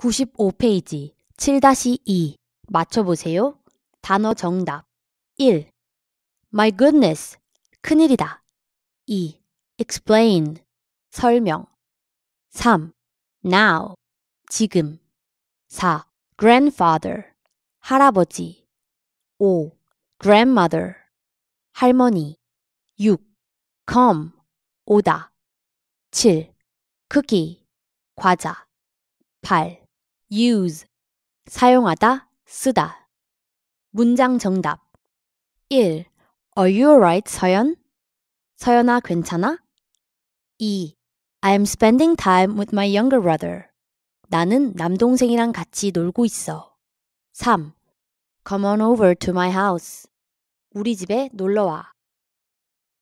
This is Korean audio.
95페이지 7-2 맞춰보세요. 단어 정답 1. My goodness. 큰일이다. 2. Explain. 설명 3. Now. 지금 4. Grandfather. 할아버지 5. Grandmother. 할머니 6. Come. 오다 7. 크기 과자 8. use 사용하다, 쓰다. 문장 정답 1. Are you alright, 서연? 서연아, 괜찮아? 2. I'm a spending time with my younger brother. 나는 남동생이랑 같이 놀고 있어. 3. Come on over to my house. 우리 집에 놀러와.